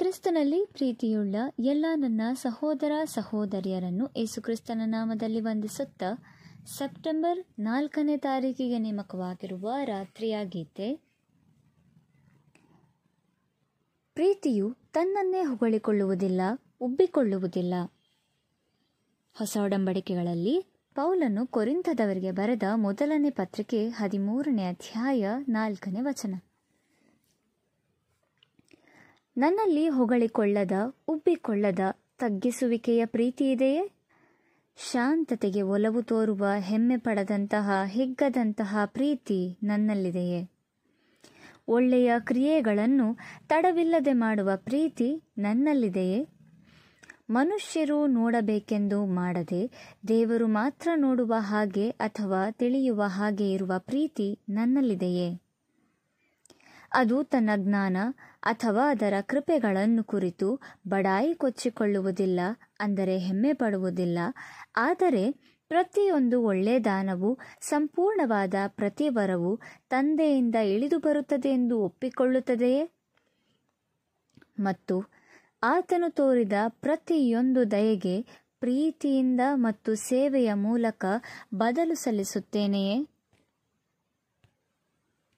ಕ್ರಿಸ್ತನಲ್ಲಿ ಪ್ರೀತಿಯುಳ್ಳ ಎಲ್ಲ ನನ್ನ ಸಹೋದರ ಸಹೋದರಿಯರನ್ನು ಯೇಸು ಕ್ರಿಸ್ತನ ನಾಮದಲ್ಲಿ ವಂದಿಸುತ್ತಾ ಸೆಪ್ಟೆಂಬರ್ ನಾಲ್ಕನೇ ತಾರೀಕಿಗೆ ನೇಮಕವಾಗಿರುವ ರಾತ್ರಿಯ ಗೀತೆ ಪ್ರೀತಿಯು ತನ್ನನ್ನೇ ಹೊಗಳಿಕೊಳ್ಳುವುದಿಲ್ಲ ಉಬ್ಬಿಕೊಳ್ಳುವುದಿಲ್ಲ ಹೊಸ ಒಡಂಬಡಿಕೆಗಳಲ್ಲಿ ಪೌಲನ್ನು ಕೊರಿಂಥದವರಿಗೆ ಬರೆದ ಮೊದಲನೇ ಪತ್ರಿಕೆ ಹದಿಮೂರನೇ ಅಧ್ಯಾಯ ನಾಲ್ಕನೇ ವಚನ ನನ್ನಲ್ಲಿ ಹೊಗಳಿಕೊಳ್ಳದ ಉಬ್ಬಿಕೊಳ್ಳದ ತಗ್ಗಿಸುವಿಕೆಯ ಪ್ರೀತಿಯಿದೆಯೇ ಶಾಂತತೆಗೆ ಒಲವು ತೋರುವ ಹೆಮ್ಮೆ ಪಡದಂತಹ ಹಿಗ್ಗದಂತಹ ಪ್ರೀತಿ ನನ್ನಲ್ಲಿದೆಯೇ ಒಳ್ಳೆಯ ಕ್ರಿಯೆಗಳನ್ನು ತಡವಿಲ್ಲದೆ ಮಾಡುವ ಪ್ರೀತಿ ನನ್ನಲ್ಲಿದೆಯೇ ಮನುಷ್ಯರು ನೋಡಬೇಕೆಂದು ಮಾಡದೆ ದೇವರು ಮಾತ್ರ ನೋಡುವ ಹಾಗೆ ಅಥವಾ ತಿಳಿಯುವ ಹಾಗೆ ಇರುವ ಪ್ರೀತಿ ನನ್ನಲ್ಲಿದೆಯೇ ಅದು ತನ್ನ ಜ್ಞಾನ ಅಥವಾ ಅದರ ಕೃಪೆಗಳನ್ನು ಕುರಿತು ಬಡಾಯಿ ಕೊಚ್ಚಿಕೊಳ್ಳುವುದಿಲ್ಲ ಅಂದರೆ ಹೆಮ್ಮೆ ಪಡುವುದಿಲ್ಲ ಆದರೆ ಪ್ರತಿಯೊಂದು ಒಳ್ಳೆ ದಾನವು ಸಂಪೂರ್ಣವಾದ ಪ್ರತಿ ವರವು ತಂದೆಯಿಂದ ಇಳಿದು ಬರುತ್ತದೆ ಎಂದು ಒಪ್ಪಿಕೊಳ್ಳುತ್ತದೆಯೇ ಮತ್ತು ಆತನು ತೋರಿದ ಪ್ರತಿಯೊಂದು ದಯೆಗೆ ಪ್ರೀತಿಯಿಂದ ಮತ್ತು ಸೇವೆಯ ಮೂಲಕ ಬದಲು ಸಲ್ಲಿಸುತ್ತೇನೆಯೇ